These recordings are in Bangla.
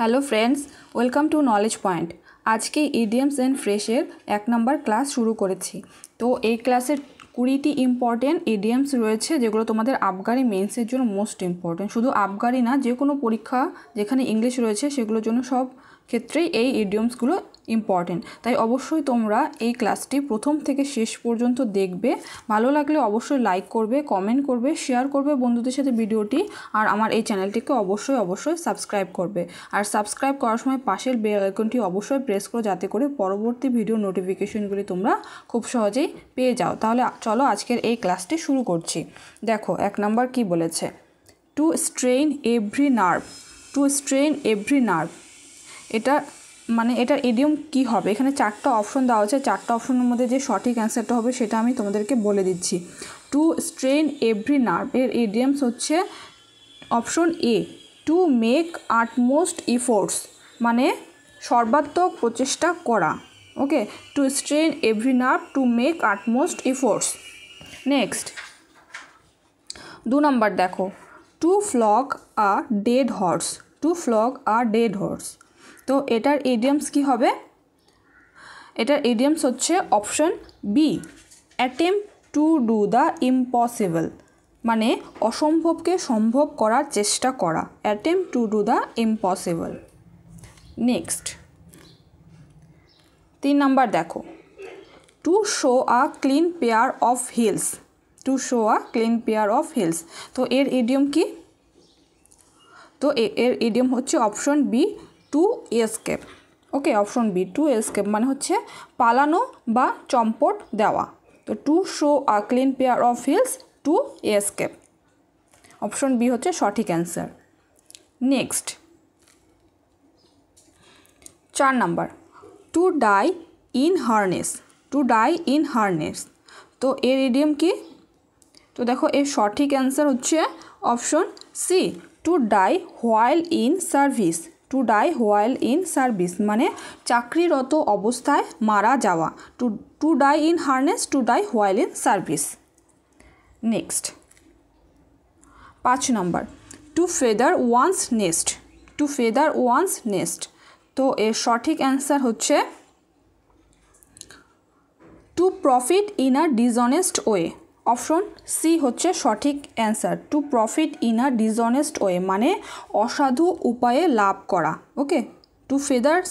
Hello friends welcome to knowledge point আজকে ইডিয়ামস অ্যান্ড ফ্রেশের এক নম্বর ক্লাস শুরু করেছি তো এই ক্লাসের কুড়িটি ইম্পর্টেন্ট ইডিয়ামস রয়েছে যেগুলো তোমাদের আবগারি মেন্সের জন্য মোস্ট ইম্পর্টেন্ট শুধু আবগারি না যে কোনো পরীক্ষা যেখানে ইংলিশ রয়েছে সেগুলোর জন্য সব ক্ষেত্রেই এই ইডিয়ামসগুলো ইম্পর্টেন্ট তাই অবশ্যই তোমরা এই ক্লাসটি প্রথম থেকে শেষ পর্যন্ত দেখবে ভালো লাগলে অবশ্যই লাইক করবে কমেন্ট করবে শেয়ার করবে বন্ধুদের সাথে ভিডিওটি আর আমার এই চ্যানেলটিকে অবশ্যই অবশ্যই সাবস্ক্রাইব করবে আর সাবস্ক্রাইব করার সময় পাশের বেল আইকনটি অবশ্যই প্রেস করো যাতে করে পরবর্তী ভিডিও নোটিফিকেশনগুলি তোমরা খুব সহজেই পেয়ে যাও তাহলে চলো আজকের এই ক্লাসটি শুরু করছি দেখো এক নম্বর কি বলেছে to strain every nerve to strain every nerve এটা মানে এটার এডিয়ম কি হবে এখানে চারটা অপশন দেওয়া হচ্ছে চারটা অপশনের মধ্যে যে সঠিক অ্যান্সারটা হবে সেটা আমি তোমাদেরকে বলে দিচ্ছি টু স্ট্রেন এভরি নার্ভ এর এডিয়ামস হচ্ছে option A to make utmost efforts মানে সর্বাত্মক প্রচেষ্টা করা okay to strain every nerve to make utmost efforts next দু নম্বর দেখো to flog a dead horse to flog a dead horse তো এটার এডিয়ামস কি হবে এটার এডিয়ামস হচ্ছে option B attempt to do the impossible মানে অসম্ভবকে সম্ভব করার চেষ্টা করা attempt to do the impossible next তিন নাম্বার দেখো to show a clean pair of heels to show a clean pair of heels তো এর এডিয়ম কি তো এর এডিয়ম হচ্ছে option B to escape okay option B to escape মানে হচ্ছে পালানো বা চম্পট দেওয়া তো to show a clean pair of heels to escape option B হচ্ছে সঠিক অ্যান্সার নেক্সট চার number to die in harness to die in harness তো এর ইডিয়াম কি তো দেখো এর সঠিক অ্যান্সার হচ্ছে option C to die while in service to die while in service মানে চাকরিরত অবস্থায় মারা যাওয়া to to die in harness to die while in service next পাঁচ number to feather one's nest to feather one's nest তো এর সঠিক অ্যান্সার হচ্ছে to profit in a dishonest way option C হচ্ছে সঠিক answer to profit in a dishonest way মানে অসাধু উপায়ে লাভ করা okay two feathers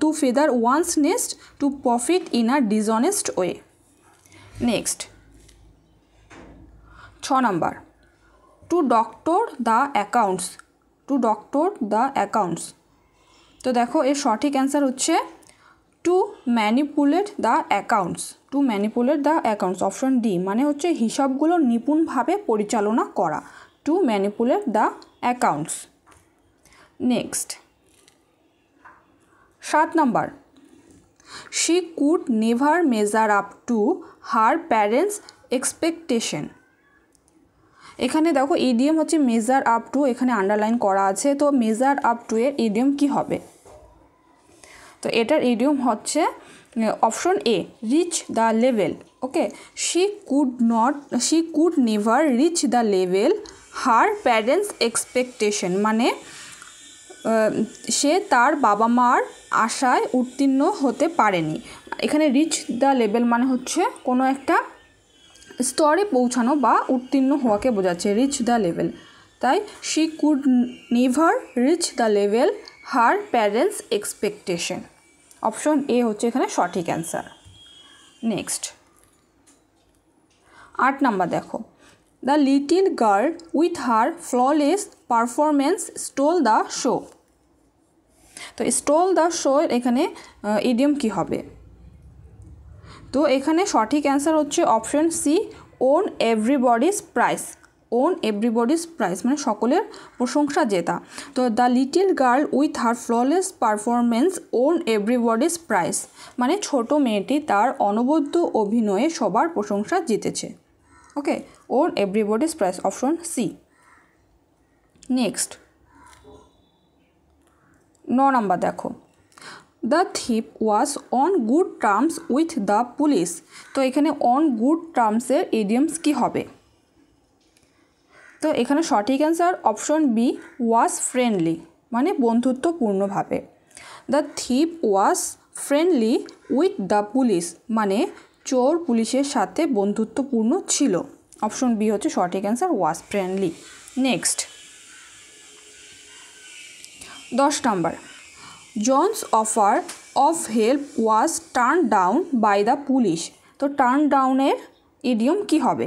to feather one's nest to profit in a dishonest way next ছ number to doctor the accounts to doctor the accounts তো দেখো এর সঠিক অ্যান্সার হচ্ছে to manipulate the accounts to manipulate the accounts option D মানে হচ্ছে হিসাবগুলো নিপুণভাবে পরিচালনা করা to manipulate the accounts next সাত number she could never measure up to her parents expectation এখানে দেখো ইডিএম হচ্ছে মেজার আপ টু এখানে আন্ডারলাইন করা আছে তো মেজার আপ টু এর ইডিএম কী হবে তো এটার ইডিয়ম হচ্ছে option A reach the level okay she could not she could never reach the level her parents expectation মানে সে তার বাবা মার আশায় উত্তীর্ণ হতে পারেনি এখানে রিচ দ্য লেভেল মানে হচ্ছে কোনো একটা স্তরে পৌঁছানো বা উত্তীর্ণ হওয়াকে বোঝাচ্ছে রিচ দ্য লেভেল তাই she could never reach the level her parents expectation option A হচ্ছে এখানে সঠিক অ্যান্সার নেক্সট আট নাম্বার দেখো the little girl with her flawless performance stole the show তো স্টোল দ্য শো এখানে ইডিয়াম কী হবে তো এখানে সঠিক অ্যান্সার হচ্ছে option C won everybody's praise won everybody's praise মানে সকলের প্রশংসা জেতা তো the little girl with her flawless performance on everybody's praise মানে ছোট মেয়েটি তার অনবদ্য অভিনয়ে সবার প্রশংসা জিতেছে okay won everybody's praise option C next ন নম্বর দেখো the thief was on good terms with the police তো এখানে অন গুড টার্মসের ইডিয়ামস কী হবে তো এখানে সঠিক answer option B was friendly মানে বন্ধুত্বপূর্ণভাবে the thief was friendly with the police মানে চোর পুলিশের সাথে বন্ধুত্বপূর্ণ ছিল অপশন বি হচ্ছে সঠিক অ্যান্সার ওয়াজ ফ্রেন্ডলি নেক্সট দশ number John's offer of help was turn down by the police তো টার্ন ডাউনের ইডিয়ম কি হবে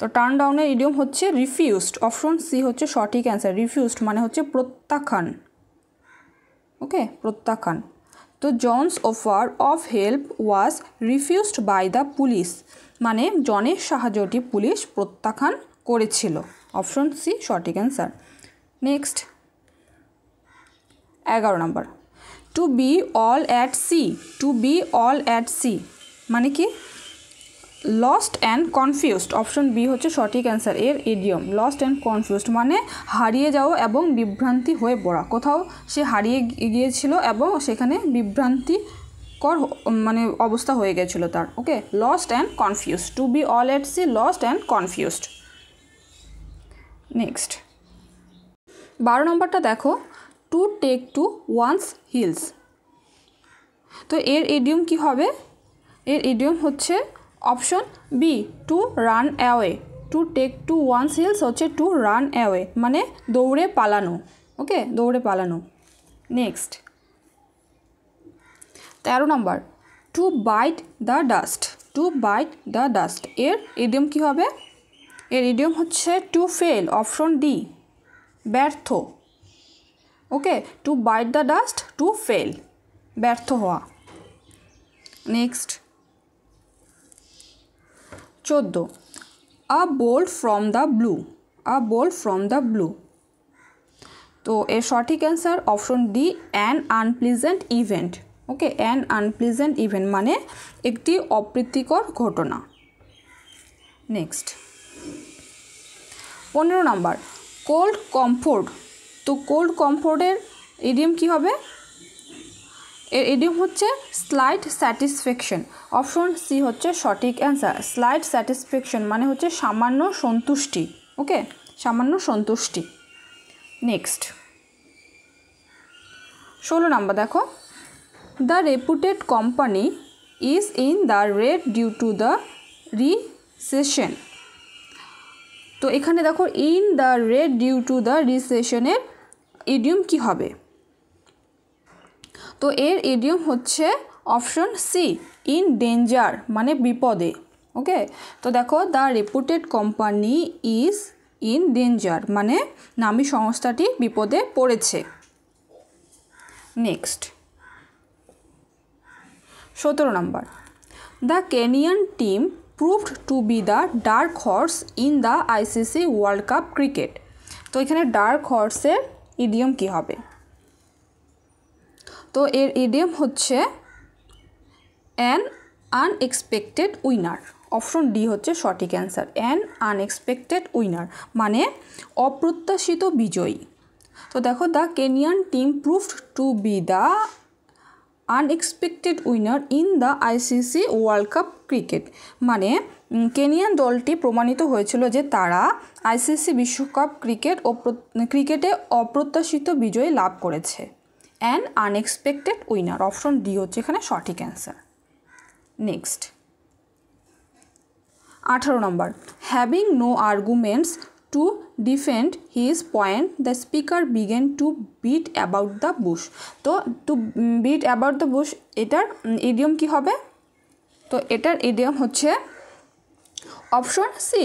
তো টার্ন ডাউনের ইডিয়ম হচ্ছে রিফিউজড অপশন সি হচ্ছে সঠিক অ্যান্সার রিফিউজড মানে হচ্ছে প্রত্যাখ্যান ওকে প্রত্যাখ্যান তো John's offer of help was refused by the police মানে জনের সাহায্যটি পুলিশ প্রত্যাখ্যান করেছিল অপশন সি সঠিক অ্যান্সার নেক্সট এগারো নম্বর to be all at sea to be all at sea মানে কি lost and confused option B হচ্ছে সঠিক অ্যান্সার এর এডিয়ম লস্ট অ্যান্ড কনফিউজড মানে হারিয়ে যাওয়া এবং বিভ্রান্তি হয়ে পড়া কোথাও সে হারিয়ে গিয়েছিল এবং সেখানে বিভ্রান্তি কর মানে অবস্থা হয়ে গেছিলো তার okay lost and confused to be all at sea lost and confused next বারো নম্বরটা দেখো to take to one's heels তো এর এডিয়ম কি হবে এর এডিয়ম হচ্ছে option B to run away to take to one heels হচ্ছে টু রান অ্যাওয়ে মানে দৌড়ে পালানো ওকে দৌড়ে পালানো নেক্সট তেরো number to bite the dust to bite the dust এর ইডিয়ম কী হবে এর ইডিয়ম হচ্ছে টু ফেল অপশন ডি ব্যর্থ okay to bite the dust to fail ব্যর্থ হওয়া নেক্সট চোদ্দ a bolt from the blue a bolt from the blue তো এর সঠিক answer option D an unpleasant event okay an unpleasant event মানে একটি অপ্রীতিকর ঘটনা নেক্সট পনেরো নম্বর কোল্ড কমফোর্ট তো কোল্ড কমফোর্টের ইডিয়াম কী হবে এর ইডিয়ম হচ্ছে স্লাইড স্যাটিসফ্যাকশন অপশন সি হচ্ছে সঠিক অ্যান্সার স্লাইড স্যাটিসফ্যাকশন মানে হচ্ছে সামান্য সন্তুষ্টি ওকে সামান্য সন্তুষ্টি নেক্সট ষোলো নাম্বার দেখো the reputed company is in the red due to the recession তো এখানে দেখো in the red due to the রিসেশনের ইডিয়ম কী হবে তো এর ইডিয়ম হচ্ছে অপশন সি ইন ডেঞ্জার মানে বিপদে ওকে তো দেখো the reputed company is in danger মানে নামী সংস্থাটি বিপদে পড়েছে নেক্সট সতেরো number the Kenyan team proved to be the dark horse in the ICC world cup cricket তো এখানে ডার্ক হর্সের ইডিয়ম কী হবে তো এর ইডিএম হচ্ছে an unexpected winner option D হচ্ছে সঠিক অ্যান্সার অ্যান আনএক্সপেক্টেড উইনার মানে অপ্রত্যাশিত বিজয়ী তো দেখো the Kenyan team proved to be the unexpected winner in the ICC world cup cricket মানে কেনিয়ান দলটি প্রমাণিত হয়েছিল যে তারা আইসিসি বিশ্বকাপ ক্রিকেট ও ক্রিকেটে অপ্রত্যাশিত বিজয় লাভ করেছে an unexpected winner option D হচ্ছে এখানে সঠিক অ্যান্সার নেক্সট আঠারো number having no arguments to defend his point the speaker began to beat about the bush তো to beat about the bush এটার ইডিয়ম কি হবে তো এটার ইডিয়ম হচ্ছে option C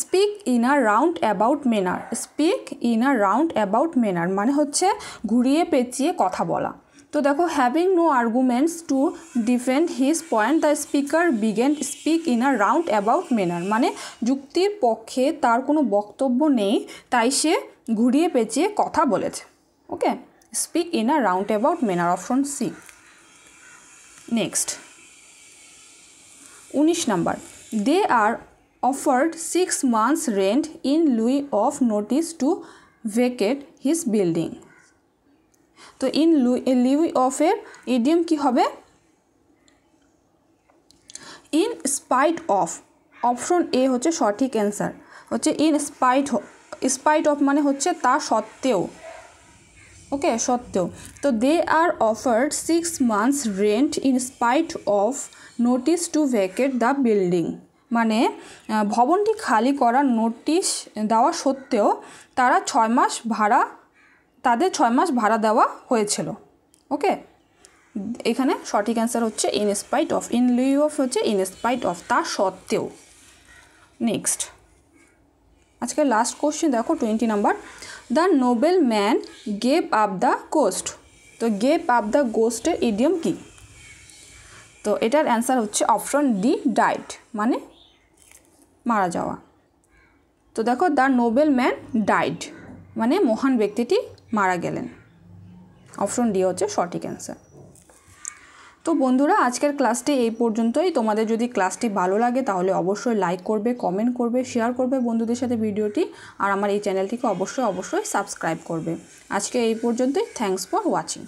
speak in a roundabout manner speak in a roundabout manner মানে হচ্ছে ঘুরিয়ে পেঁচিয়ে কথা বলা তো দেখো having no arguments to defend his point the speaker began speak in a roundabout manner মানে যুক্তির পক্ষে তার কোনো বক্তব্য নেই তাই সে ঘুরিয়ে পেঁচিয়ে কথা বলেছে okay speak in a roundabout manner option C next উনিশ number They are offered six months' rent in lieu of notice to vacate his building. তো ইন লিউ অফ এর ইডিয়াম কি হবে in spite of option A হচ্ছে সঠিক অ্যান্সার হচ্ছে ইন স্পাইট স্পাইট অফ মানে হচ্ছে তা সত্ত্বেও ওকে সত্ত্বেও তো they are offered six months rent in spite of notice to vacate the building মানে ভবনটি খালি করার নোটিশ দেওয়া সত্ত্বেও তারা ছয় মাস ভাড়া তাদের ছয় মাস ভাড়া দেওয়া হয়েছিল ওকে এখানে সঠিক অ্যান্সার হচ্ছে in spite of in lieu of হচ্ছে ইনস্পাইট অফ তা সত্ত্বেও নেক্সট আজকে লাস্ট কোশ্চেন দেখো twenty number the noble man gave up the ghost তো গেপ আপ দ্য গোস্টের ইডিয়ম কি তো এটার অ্যান্সার হচ্ছে অপশন ডি ডাইট মানে মারা যাওয়া তো দেখো দ্য নোবেল ম্যান ডাইড মানে মহান ব্যক্তিটি মারা গেলেন অপশন ডি হচ্ছে সঠিক অ্যান্সার তো বন্ধুরা আজকের ক্লাসটি এই পর্যন্তই তোমাদের যদি ক্লাসটি ভালো লাগে তাহলে অবশ্যই লাইক করবে কমেন্ট করবে শেয়ার করবে বন্ধুদের সাথে ভিডিওটি আর আমার এই চ্যানেলটিকে অবশ্যই অবশ্যই সাবস্ক্রাইব করবে আজকে এই পর্যন্তই থ্যাংকস ফর ওয়াচিং